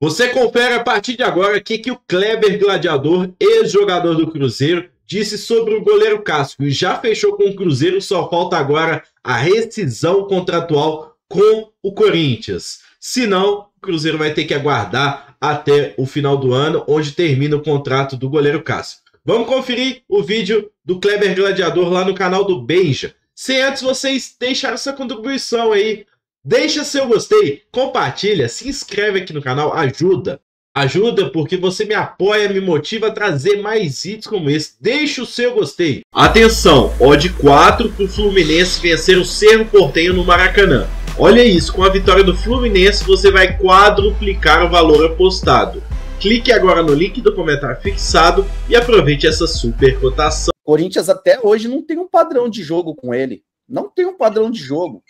Você confere a partir de agora o que, que o Kleber Gladiador, ex-jogador do Cruzeiro, disse sobre o goleiro Cássio. já fechou com o Cruzeiro, só falta agora a rescisão contratual com o Corinthians. Se não, o Cruzeiro vai ter que aguardar até o final do ano, onde termina o contrato do goleiro Cássio. Vamos conferir o vídeo do Kleber Gladiador lá no canal do Benja. Sem antes vocês deixarem essa contribuição aí Deixa seu gostei, compartilha, se inscreve aqui no canal, ajuda. Ajuda porque você me apoia, me motiva a trazer mais itens como esse. Deixa o seu gostei. Atenção, odd 4 para o Fluminense vencer o Cerro Portenho no Maracanã. Olha isso, com a vitória do Fluminense você vai quadruplicar o valor apostado. Clique agora no link do comentário fixado e aproveite essa super cotação. Corinthians até hoje não tem um padrão de jogo com ele. Não tem um padrão de jogo.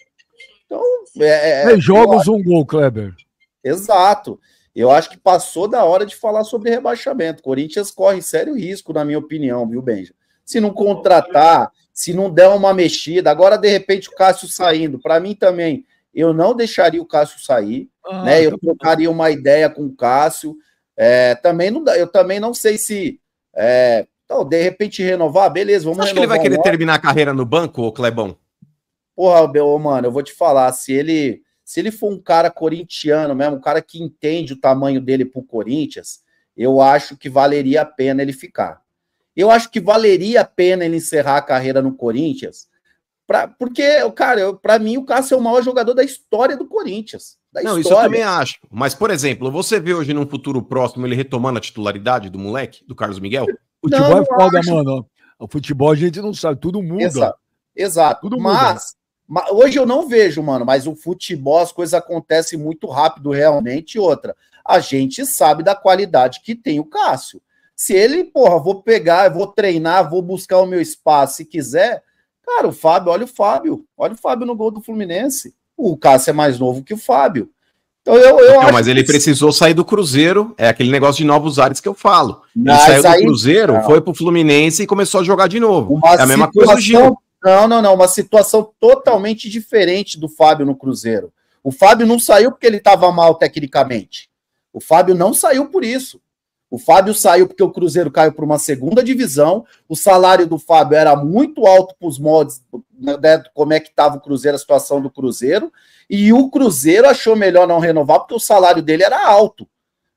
Então, é, é, jogos, um gol, Kleber. Exato. Eu acho que passou da hora de falar sobre rebaixamento. Corinthians corre sério risco, na minha opinião, viu, Benja? Se não contratar, se não der uma mexida, agora de repente o Cássio saindo, para mim também, eu não deixaria o Cássio sair, ah, né? Eu então tá trocaria uma ideia com o Cássio. É, também não, eu também não sei se é, então, de repente renovar, beleza, vamos Acho que ele vai querer terminar a carreira no banco, Clebão? Porra, Bel, mano, eu vou te falar, se ele se ele for um cara corintiano mesmo, um cara que entende o tamanho dele pro Corinthians, eu acho que valeria a pena ele ficar. Eu acho que valeria a pena ele encerrar a carreira no Corinthians, pra, porque, cara, para mim o Cássio é o maior jogador da história do Corinthians. Não, história. isso eu também acho. Mas, por exemplo, você vê hoje num futuro próximo ele retomando a titularidade do moleque, do Carlos Miguel? Futebol não, é foda, acho. mano. O futebol a gente não sabe, tudo muda. Exato. Exato. Tudo mas, muda. Hoje eu não vejo, mano, mas o futebol, as coisas acontecem muito rápido, realmente. Outra, a gente sabe da qualidade que tem o Cássio. Se ele, porra, vou pegar, vou treinar, vou buscar o meu espaço, se quiser. Cara, o Fábio, olha o Fábio. Olha o Fábio no gol do Fluminense. O Cássio é mais novo que o Fábio. Então eu, eu não, mas ele precisou sair do Cruzeiro. É aquele negócio de novos ares que eu falo. Ele mas saiu aí... do Cruzeiro, não. foi pro Fluminense e começou a jogar de novo. Uma é a mesma coisa do Gil. Não, não, não. Uma situação totalmente diferente do Fábio no Cruzeiro. O Fábio não saiu porque ele estava mal tecnicamente. O Fábio não saiu por isso. O Fábio saiu porque o Cruzeiro caiu para uma segunda divisão. O salário do Fábio era muito alto para os moldes, né, como é que estava o Cruzeiro, a situação do Cruzeiro. E o Cruzeiro achou melhor não renovar porque o salário dele era alto.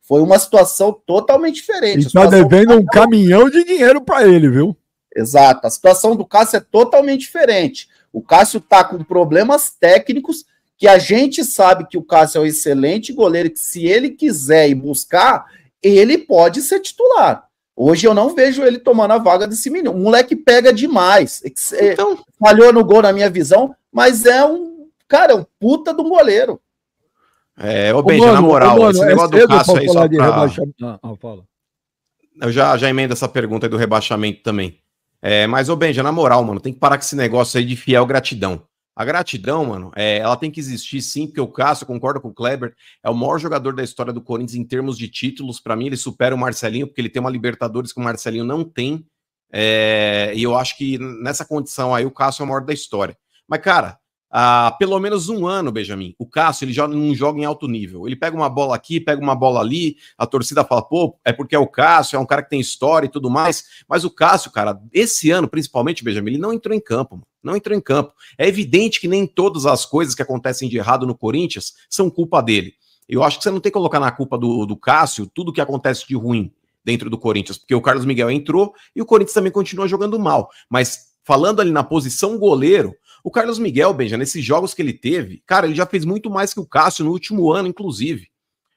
Foi uma situação totalmente diferente. está devendo um caminhão de dinheiro para ele, viu? Exato. A situação do Cássio é totalmente diferente. O Cássio está com problemas técnicos que a gente sabe que o Cássio é um excelente goleiro, que se ele quiser e buscar, ele pode ser titular. Hoje eu não vejo ele tomando a vaga desse menino. O moleque pega demais. É, então... Falhou no gol na minha visão, mas é um, cara, é um puta de um goleiro. É, ô Benja, na moral, mano, esse é negócio é do Cássio aí só pra... Não, não, ah, ah, eu já, já emendo essa pergunta aí do rebaixamento também. É, mas, ô Benja, na moral, mano, tem que parar com esse negócio aí de fiel gratidão. A gratidão, mano, é, ela tem que existir sim, porque o Cássio, concorda com o Kleber, é o maior jogador da história do Corinthians em termos de títulos. Para mim, ele supera o Marcelinho, porque ele tem uma Libertadores que o Marcelinho não tem. É, e eu acho que nessa condição aí, o Cássio é o maior da história. Mas, cara, há pelo menos um ano, Benjamin. O Cássio ele joga, não joga em alto nível. Ele pega uma bola aqui, pega uma bola ali, a torcida fala, pô, é porque é o Cássio, é um cara que tem história e tudo mais. Mas o Cássio, cara, esse ano, principalmente, Benjamin, ele não entrou em campo, mano. Não entrou em campo. É evidente que nem todas as coisas que acontecem de errado no Corinthians são culpa dele. Eu acho que você não tem que colocar na culpa do, do Cássio tudo que acontece de ruim dentro do Corinthians, porque o Carlos Miguel entrou e o Corinthians também continua jogando mal. Mas falando ali na posição goleiro, o Carlos Miguel, Benja, nesses jogos que ele teve, cara, ele já fez muito mais que o Cássio no último ano, inclusive.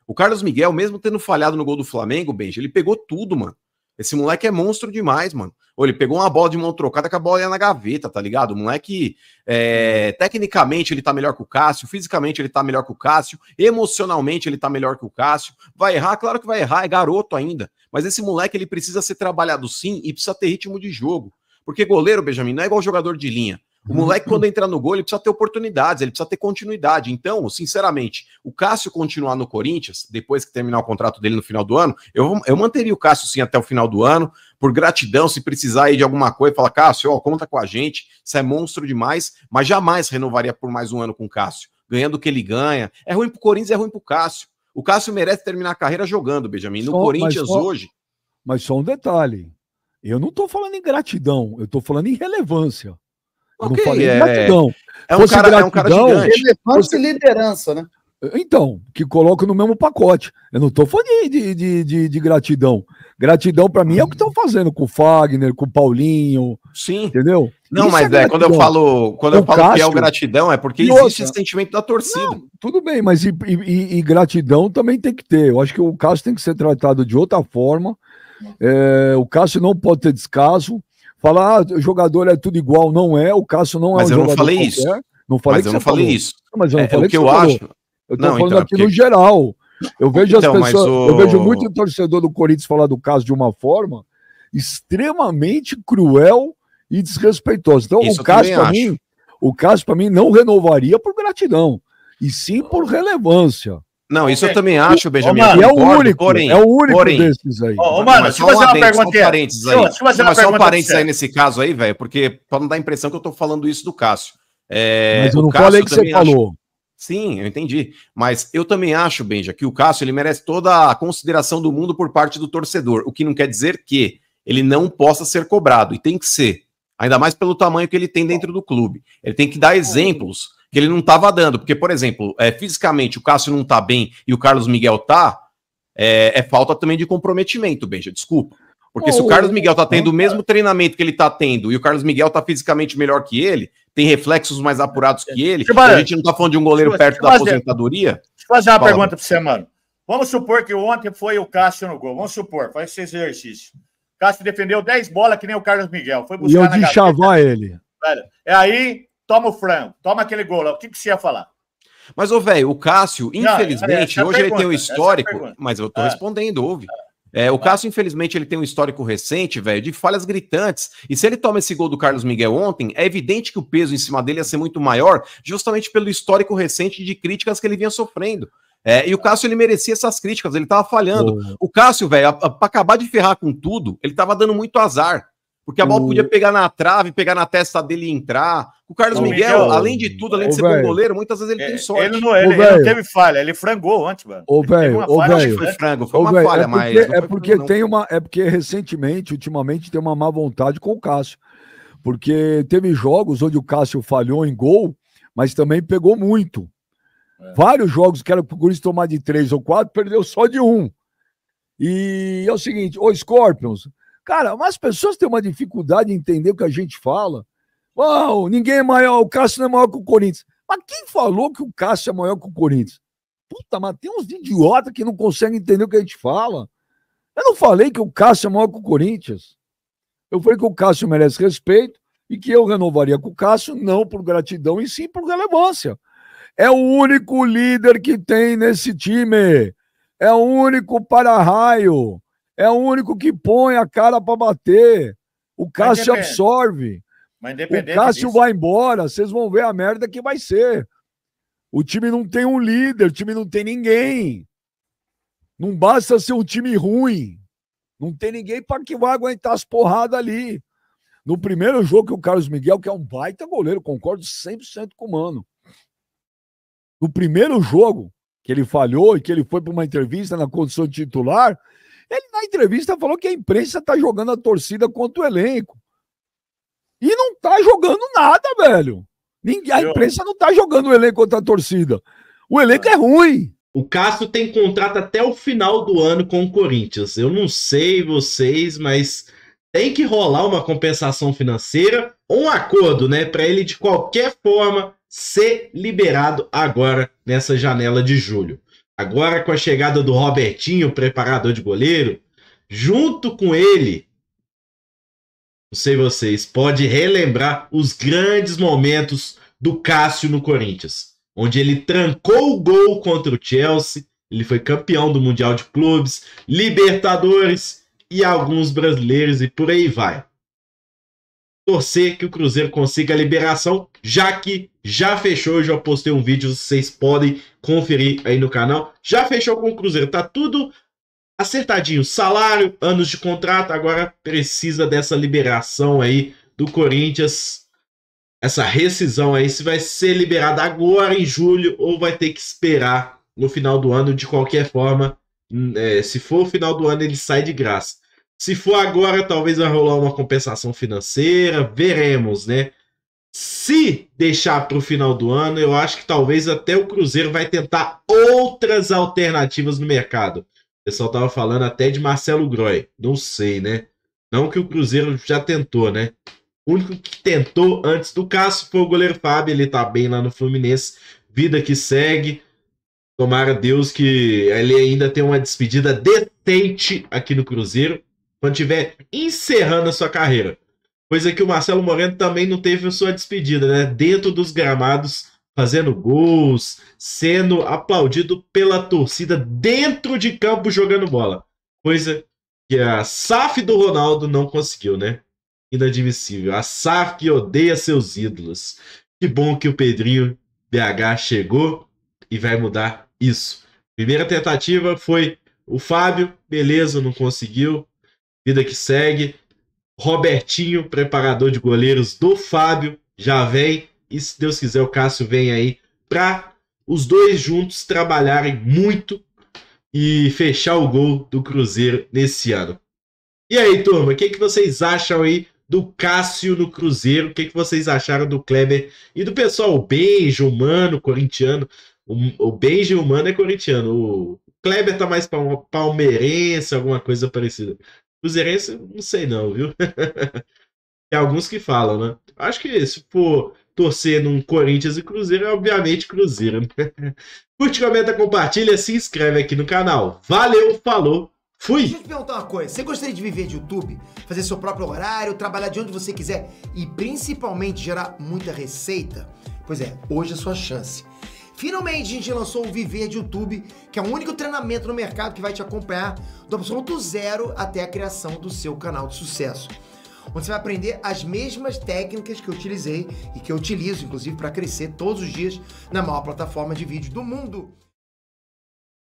O Carlos Miguel, mesmo tendo falhado no gol do Flamengo, Benja, ele pegou tudo, mano. Esse moleque é monstro demais, mano. Ou ele pegou uma bola de mão trocada que a bola ia na gaveta, tá ligado? O moleque, é, tecnicamente, ele tá melhor que o Cássio, fisicamente, ele tá melhor que o Cássio, emocionalmente, ele tá melhor que o Cássio. Vai errar? Claro que vai errar, é garoto ainda. Mas esse moleque, ele precisa ser trabalhado sim e precisa ter ritmo de jogo. Porque goleiro, Benjamin, não é igual jogador de linha. O moleque, quando entrar no gol, ele precisa ter oportunidades, ele precisa ter continuidade. Então, sinceramente, o Cássio continuar no Corinthians, depois que terminar o contrato dele no final do ano, eu, eu manteria o Cássio sim até o final do ano, por gratidão, se precisar aí de alguma coisa, fala, Cássio, ó, conta com a gente, você é monstro demais, mas jamais renovaria por mais um ano com o Cássio, ganhando o que ele ganha. É ruim pro Corinthians, é ruim pro Cássio. O Cássio merece terminar a carreira jogando, Benjamin. No só, Corinthians mas só, hoje. Mas só um detalhe. Eu não estou falando em gratidão, eu estou falando em relevância. Okay, não falei é... gratidão. É um, cara, gratidão, é um Elefante liderança, né? Então, que coloco no mesmo pacote. Eu não estou falando de, de, de, de, gratidão. Gratidão para mim é o que estão fazendo com o Fagner, com o Paulinho. Sim. Entendeu? Não, Isso mas é, é quando eu falo, quando eu falo que é o gratidão, é porque existe outra. esse sentimento da torcida. Não, tudo bem, mas e, e, e, gratidão também tem que ter. Eu acho que o Cássio tem que ser tratado de outra forma. É, o Cássio não pode ter descaso falar ah, jogador é tudo igual, não é, o Cássio não é mas um jogador Mas eu não falei qualquer. isso. Não falei mas eu não falei falou. isso. Não, mas eu não é, falei é o que, eu falou. acho. Eu tô não, falando então, aqui é porque... no geral. Eu vejo então, as pessoas, o... eu vejo muito torcedor do Corinthians falar do caso de uma forma extremamente cruel e desrespeitosa. Então, isso o caso para mim, o caso para mim não renovaria por gratidão, e sim por relevância. Não, isso eu também acho, Benjamin. Ô, mano, é o único, porém, é o único porém, desses aí. Ô, mano, mas deixa eu fazer uma pergunta aqui. aí. Deixa eu fazer uma só um parênteses aí nesse caso aí, velho, porque pra não dar a impressão que eu tô falando isso do Cássio. É, mas eu não Cássio falei que você falou. Sim, eu entendi. Mas eu também acho, Benja, que o Cássio ele merece toda a consideração do mundo por parte do torcedor, o que não quer dizer que ele não possa ser cobrado, e tem que ser. Ainda mais pelo tamanho que ele tem dentro do clube. Ele tem que dar exemplos que ele não estava dando. Porque, por exemplo, é, fisicamente o Cássio não está bem e o Carlos Miguel tá, é, é falta também de comprometimento, Benja, desculpa. Porque oh, se o Carlos Miguel está tendo o é. mesmo treinamento que ele está tendo e o Carlos Miguel está fisicamente melhor que ele, tem reflexos mais apurados que ele, a gente não está falando de um goleiro perto da aposentadoria. Deixa eu fazer uma Fala. pergunta para você, mano. Vamos supor que ontem foi o Cássio no gol. Vamos supor, faz esse exercício. Cássio defendeu 10 bolas que nem o Carlos Miguel. Foi buscar e eu na de chavar ele. É aí toma o frango, toma aquele gol. O que, que você ia falar? Mas, ô, velho, o Cássio, é, infelizmente, não, é hoje pergunta, ele tem um é histórico, é mas eu tô respondendo, ouve. é, o Cássio, infelizmente, ele tem um histórico recente, velho, de falhas gritantes. E se ele toma esse gol do Carlos Miguel ontem, é evidente que o peso em cima dele ia ser muito maior, justamente pelo histórico recente de críticas que ele vinha sofrendo. É, e o Cássio, ele merecia essas críticas, ele tava falhando. Boa. O Cássio, velho, pra acabar de ferrar com tudo, ele tava dando muito azar. Porque a bola o... podia pegar na trave, pegar na testa dele e entrar. O Carlos o Miguel, Miguel, além de tudo, além de ser bom goleiro, muitas vezes ele é, tem sorte. Ele não, ele, ele não teve falha, ele frangou antes, mano. Ô, velho, ô, velho. Foi frango, foi uma véio, falha, é porque, mas. É porque, tem uma, é porque recentemente, ultimamente, tem uma má vontade com o Cássio. Porque teve jogos onde o Cássio falhou em gol, mas também pegou muito. É. Vários jogos que era pro Corinthians tomar de três ou quatro, perdeu só de um. E é o seguinte, ô Scorpions. Cara, mas as pessoas têm uma dificuldade em entender o que a gente fala. Uau, ninguém é maior, o Cássio não é maior que o Corinthians. Mas quem falou que o Cássio é maior que o Corinthians? Puta, mas tem uns idiotas que não conseguem entender o que a gente fala. Eu não falei que o Cássio é maior que o Corinthians. Eu falei que o Cássio merece respeito e que eu renovaria com o Cássio, não por gratidão e sim por relevância. É o único líder que tem nesse time. É o único para-raio é o único que põe a cara para bater. O Cássio absorve. Mas o Cássio disso. vai embora, vocês vão ver a merda que vai ser. O time não tem um líder, o time não tem ninguém. Não basta ser um time ruim. Não tem ninguém para que vai aguentar as porradas ali. No primeiro jogo que o Carlos Miguel, que é um baita goleiro, concordo 100% com o Mano. No primeiro jogo que ele falhou e que ele foi para uma entrevista na condição de titular, ele, na entrevista, falou que a imprensa está jogando a torcida contra o elenco. E não está jogando nada, velho. A imprensa não está jogando o elenco contra a torcida. O elenco é ruim. O Castro tem contrato até o final do ano com o Corinthians. Eu não sei vocês, mas tem que rolar uma compensação financeira um acordo, né, para ele de qualquer forma ser liberado agora nessa janela de julho. Agora, com a chegada do Robertinho, preparador de goleiro, junto com ele, não sei vocês, pode relembrar os grandes momentos do Cássio no Corinthians, onde ele trancou o gol contra o Chelsea, ele foi campeão do Mundial de Clubes, Libertadores e alguns brasileiros e por aí vai torcer que o Cruzeiro consiga a liberação, já que já fechou, já postei um vídeo, vocês podem conferir aí no canal. Já fechou com o Cruzeiro, tá tudo acertadinho, salário, anos de contrato, agora precisa dessa liberação aí do Corinthians. Essa rescisão aí se vai ser liberada agora em julho ou vai ter que esperar no final do ano de qualquer forma. Hum, é, se for final do ano ele sai de graça. Se for agora, talvez vai rolar uma compensação financeira, veremos, né? Se deixar para o final do ano, eu acho que talvez até o Cruzeiro vai tentar outras alternativas no mercado. O pessoal tava falando até de Marcelo Groy. Não sei, né? Não que o Cruzeiro já tentou, né? O único que tentou antes do Cássio foi o goleiro Fábio. Ele tá bem lá no Fluminense. Vida que segue. Tomara Deus que ele ainda tenha uma despedida decente aqui no Cruzeiro. Quando tiver encerrando a sua carreira. Coisa que o Marcelo Moreno também não teve sua despedida, né? Dentro dos gramados, fazendo gols, sendo aplaudido pela torcida dentro de campo jogando bola. Coisa que a SAF do Ronaldo não conseguiu, né? Inadmissível. A SAF que odeia seus ídolos. Que bom que o Pedrinho BH chegou e vai mudar isso. Primeira tentativa foi o Fábio, beleza, não conseguiu vida que segue. Robertinho, preparador de goleiros do Fábio, já vem. E se Deus quiser, o Cássio vem aí para os dois juntos trabalharem muito e fechar o gol do Cruzeiro nesse ano. E aí, turma, o que, que vocês acham aí do Cássio no Cruzeiro? O que, que vocês acharam do Kleber e do pessoal? O Benjo, Mano, corintiano. O, o Benjo, Mano é corintiano. O Kleber tá mais palmeirense, alguma coisa parecida. Cruzeirense, não sei não, viu? Tem alguns que falam, né? Acho que se for torcer num Corinthians e Cruzeiro, é obviamente Cruzeiro, né? Curte, comenta, compartilha, se inscreve aqui no canal. Valeu, falou, fui! Deixa eu te perguntar uma coisa. Você gostaria de viver de YouTube? Fazer seu próprio horário, trabalhar de onde você quiser e principalmente gerar muita receita? Pois é, hoje é a sua chance. Finalmente a gente lançou o Viver de YouTube, que é o único treinamento no mercado que vai te acompanhar do absoluto zero até a criação do seu canal de sucesso. Onde você vai aprender as mesmas técnicas que eu utilizei e que eu utilizo, inclusive, para crescer todos os dias na maior plataforma de vídeo do mundo.